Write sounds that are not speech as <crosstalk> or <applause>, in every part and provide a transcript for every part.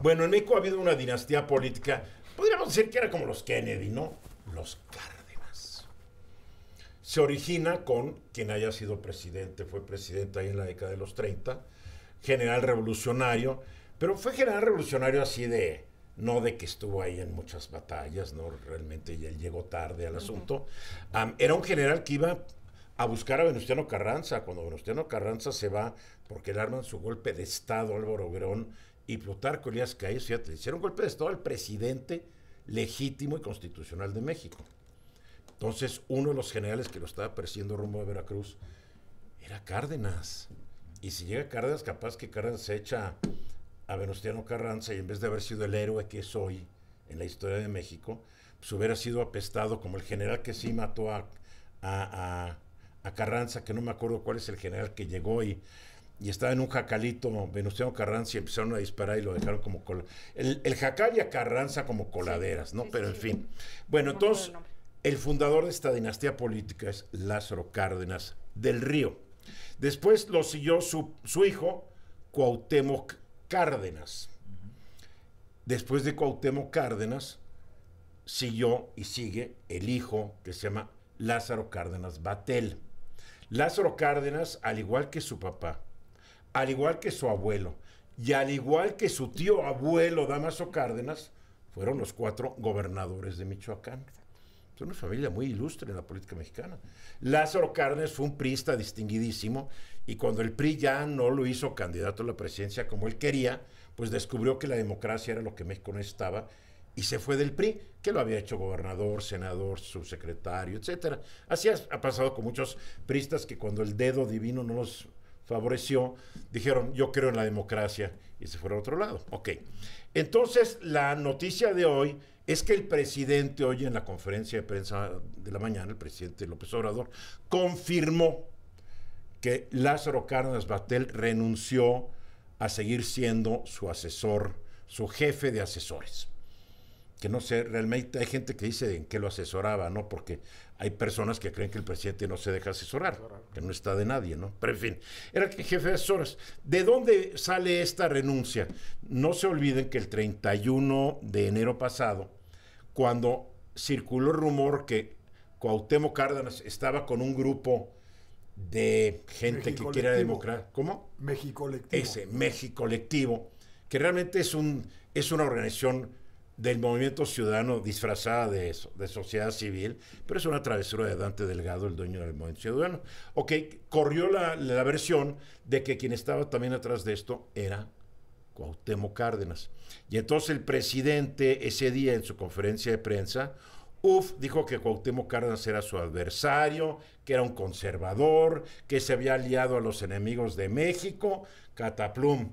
Bueno, en México ha habido una dinastía política, podríamos decir que era como los Kennedy, ¿no? Los Cárdenas. Se origina con quien haya sido presidente, fue presidente ahí en la década de los 30, general revolucionario, pero fue general revolucionario así de, no de que estuvo ahí en muchas batallas, no, realmente él llegó tarde al asunto. era un general que iba a buscar a Venustiano Carranza, cuando Venustiano Carranza se va, porque le arman su golpe de Estado Álvaro Verón y Plutarco Elías Calles, fíjate, hicieron golpe de Estado al presidente legítimo y constitucional de México. Entonces, uno de los generales que lo estaba persiguiendo rumbo a Veracruz era Cárdenas. Y si llega Cárdenas, capaz que Cárdenas se echa a Venustiano Carranza y en vez de haber sido el héroe que es hoy en la historia de México, pues hubiera sido apestado como el general que sí mató a, a, a Carranza, que no me acuerdo cuál es el general que llegó y y estaba en un jacalito Venustiano Carranza y empezaron a disparar y lo dejaron como cola. El, jacal y a Carranza como coladeras, ¿no? Pero en fin. Bueno, entonces, el fundador de esta dinastía política es Lázaro Cárdenas del Río. Después lo siguió su, su hijo, Cuauhtémoc Cárdenas. Después de Cuauhtémoc Cárdenas, siguió y sigue el hijo que se llama Lázaro Cárdenas Batel. Lázaro Cárdenas, al igual que su papá, al igual que su abuelo y al igual que su tío abuelo Damaso Cárdenas, fueron los cuatro gobernadores de Michoacán. Es una familia muy ilustre en la política mexicana. Lázaro Cárdenas fue un priista distinguidísimo y cuando el PRI ya no lo hizo candidato a la presidencia como él quería, pues descubrió que la democracia era lo que México necesitaba y se fue del PRI, que lo había hecho gobernador, senador, subsecretario, etc. Así ha pasado con muchos priistas que cuando el dedo divino no los favoreció, dijeron, yo creo en la democracia y se fueron a otro lado. Ok. Entonces, la noticia de hoy es que el presidente, hoy en la conferencia de prensa de la mañana, el presidente López Obrador, confirmó que Lázaro Cárdenas Batel renunció a seguir siendo su asesor, su jefe de asesores que no sé, realmente hay gente que dice en qué lo asesoraba, ¿no? Porque hay personas que creen que el presidente no se deja asesorar, que no está de nadie, ¿no? Pero en fin, era jefe de asesores. ¿De dónde sale esta renuncia? No se olviden que el 31 de enero pasado, cuando circuló rumor que Cuauhtémoc Cárdenas estaba con un grupo de gente que quiere democracia. ¿Cómo? México Ese, México Colectivo, que realmente es, un, es una organización del movimiento ciudadano disfrazada de eso, de sociedad civil, pero es una travesura de Dante Delgado, el dueño del movimiento ciudadano. Ok, corrió la, versión de que quien estaba también atrás de esto era Cuauhtémoc Cárdenas. Y entonces el presidente ese día en su conferencia de prensa, uf, dijo que Cuauhtémoc Cárdenas era su adversario, que era un conservador, que se había aliado a los enemigos de México, cataplum,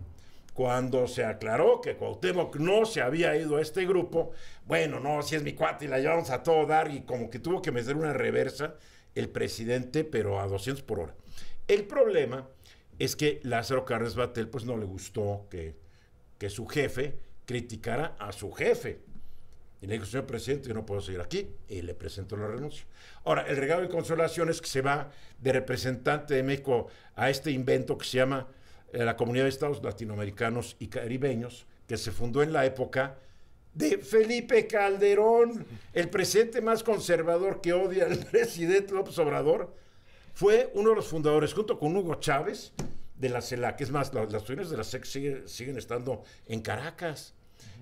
cuando se aclaró que Cuauhtémoc no se había ido a este grupo, bueno, no, si es mi cuate y la llevamos a todo dar y como que tuvo que meter una reversa el presidente, pero a 200 por hora. El problema es que Lázaro Carles Batel pues no le gustó que, que su jefe criticara a su jefe. Y le dijo, señor presidente, yo no puedo seguir aquí. Y le presentó la renuncia. Ahora, el regalo de consolación es que se va de representante de México a este invento que se llama eh, la Comunidad de Estados Latinoamericanos y Caribeños, que se fundó en la época de Felipe Calderón, el presidente más conservador que odia el <laughs> presidente López Obrador, fue uno de los fundadores, junto con Hugo Chávez, de la CELAC. E es más, las, las de la SEC e siguen estando en Caracas.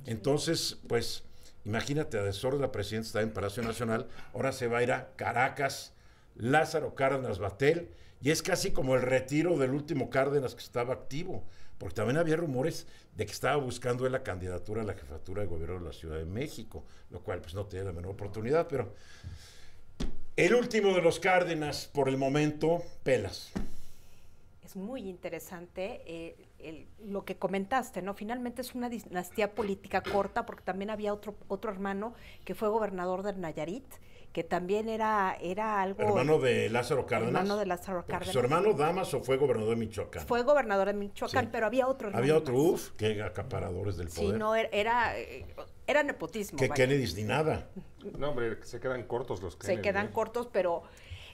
Entonces, pues, imagínate, a de la presidencia está en Palacio Nacional, ahora se va a ir a Caracas Lázaro Cárdenas Batel, y es casi como el retiro del último Cárdenas que estaba activo, porque también había rumores de que estaba buscando la candidatura a la jefatura de gobierno de la Ciudad de México, lo cual pues no tiene la menor oportunidad, pero el último de los Cárdenas por el momento, Pelas. Es muy interesante eh, lo que comentaste, ¿no? Finalmente es una dinastía política corta porque también había otro, otro hermano que fue gobernador del Nayarit que también era, era algo... Hermano de Lázaro Cárdenas. Hermano de Lázaro Cárdenas. Su hermano o fue gobernador de Michoacán. Fue gobernador de Michoacán, pero había otro Había otro, uf, qué acaparadores del poder. Sí, no, era, era nepotismo. Que Kennedy ni nada. No, hombre, se quedan cortos los que. Se quedan ¿eh? cortos, pero...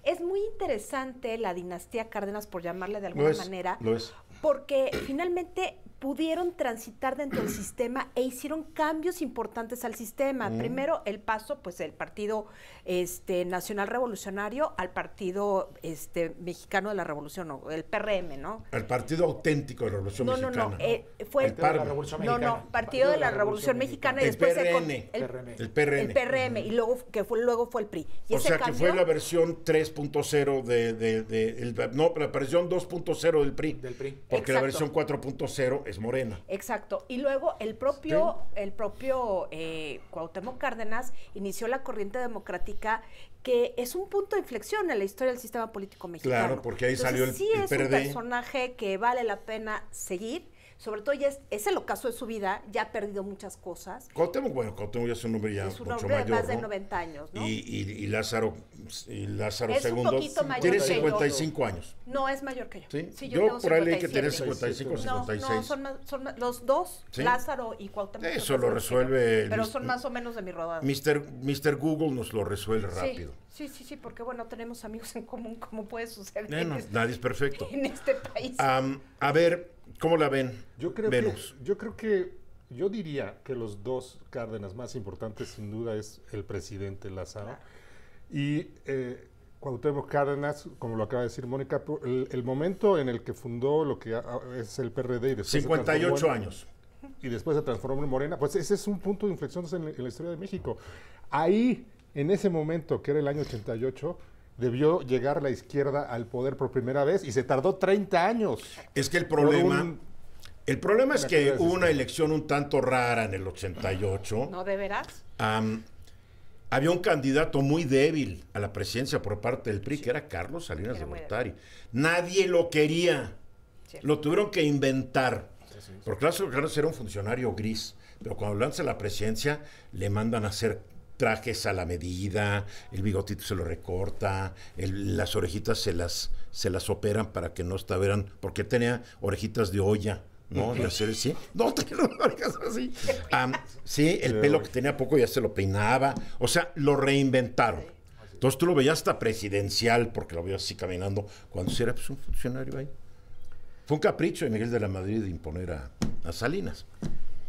Es muy interesante la dinastía Cárdenas, por llamarle de alguna manera, lo es. porque finalmente pudieron transitar dentro del sistema e hicieron cambios importantes al sistema. Mm. Primero, el paso, pues, del Partido este, Nacional Revolucionario al Partido este, Mexicano de la Revolución, el PRM, ¿no? El Partido Auténtico de la Revolución Mexicana. No, no, no. Eh, el, Partido de la Revolución Mexicana. y después PRN, el, PRM. El PRM, El PRM. Y luego, que fue, luego fue el PRI. o sea, que fue la versión 3.0 de, no, la versión 2.0 del PRI. Del PRI. Porque la versión 4.0 es Morena. Exacto. Y luego el propio, el propio eh, Cuauhtémoc Cárdenas inició la corriente democrática que es un punto de inflexión en la historia del sistema político mexicano. Claro, porque ahí salió el, es un personaje que vale la pena seguir sobre todo ya es, el ocaso de su vida, ya ha perdido muchas cosas. Cuauhtémoc, bueno, Cuauhtémoc ya es un hombre ya es un hombre mayor, de más de 90 años, ¿no? Y, y, Lázaro, y Lázaro es II, un poquito mayor tiene 55 años. No, es mayor que yo. ¿Sí? yo, por ahí leí que tiene 55 o 56. No, no son, son los dos, Lázaro y Cuauhtémoc. Eso lo resuelve. pero son más o menos de mi rodada. Mr. Mister Google nos lo resuelve rápido. Sí, sí, sí, porque bueno, tenemos amigos en común, como puede suceder. No, este nadie es perfecto. En este país. a ver, ¿Cómo la ven? Yo creo Venus? que yo creo que yo diría que los dos Cárdenas más importantes sin duda es el presidente Lázaro y eh, cuando tenemos Cárdenas, como lo acaba de decir Mónica, el, momento en el que fundó lo que es el PRD y después 58 años y después se transformó en Morena, pues ese es un punto de inflexión en, en la historia de México. Ahí en ese momento, que era el año 88, debió llegar la izquierda al poder por primera vez y se tardó 30 años. Es que el problema... El problema es que hubo una elección un tanto rara en el 88. ¿No, de veras? había un candidato muy débil a la presidencia por parte del PRI, que era Carlos Salinas de Mortari. Nadie lo quería. Lo tuvieron que inventar. porque Carlos era un funcionario gris, pero cuando lanza la presidencia le mandan a hacer trajes a la medida, el bigotito se lo recorta, las orejitas se las, se las operan para que no estaban, porque tenía orejitas de olla. ¿no? De hacer así. No, <laughs> tenía orejas así. <laughs> sí, el pelo que tenía poco ya se lo peinaba. O sea, lo reinventaron. Entonces tú lo veías hasta presidencial, porque lo veías así caminando, cuando era pues, un funcionario ahí. Fue un capricho de Miguel de la Madrid de imponer a, a Salinas.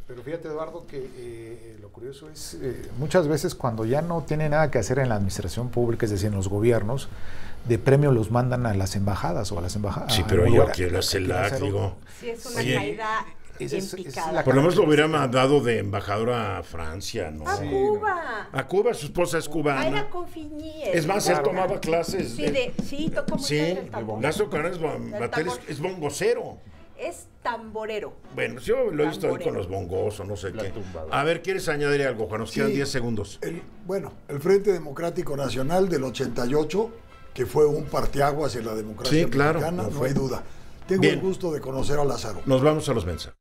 Pero fíjate, Eduardo, que eh, lo curioso es, eh, muchas veces cuando ya no tiene nada que hacer en la administración pública, es decir, en los gobiernos, de premio los mandan a las embajadas o a las embajadas. Sí, pero yo quiero digo. Sí, es una Por lo menos lo hubiera mandado de embajador a Francia, ¿no? A Cuba. A Cuba, su esposa es cubana. Es más, él tomaba clases. Sí, de, sí es, es bongocero es tamborero. Bueno, yo lo he visto con los bongos no sé qué. a ver, ¿quieres añadir algo, Juan? Nos quedan 10 segundos. bueno, el Frente Democrático Nacional del 88, que fue un parteaguas en la democracia mexicana, no, hay duda. Tengo el gusto de conocer a Lázaro. Nos vamos a los mensajes.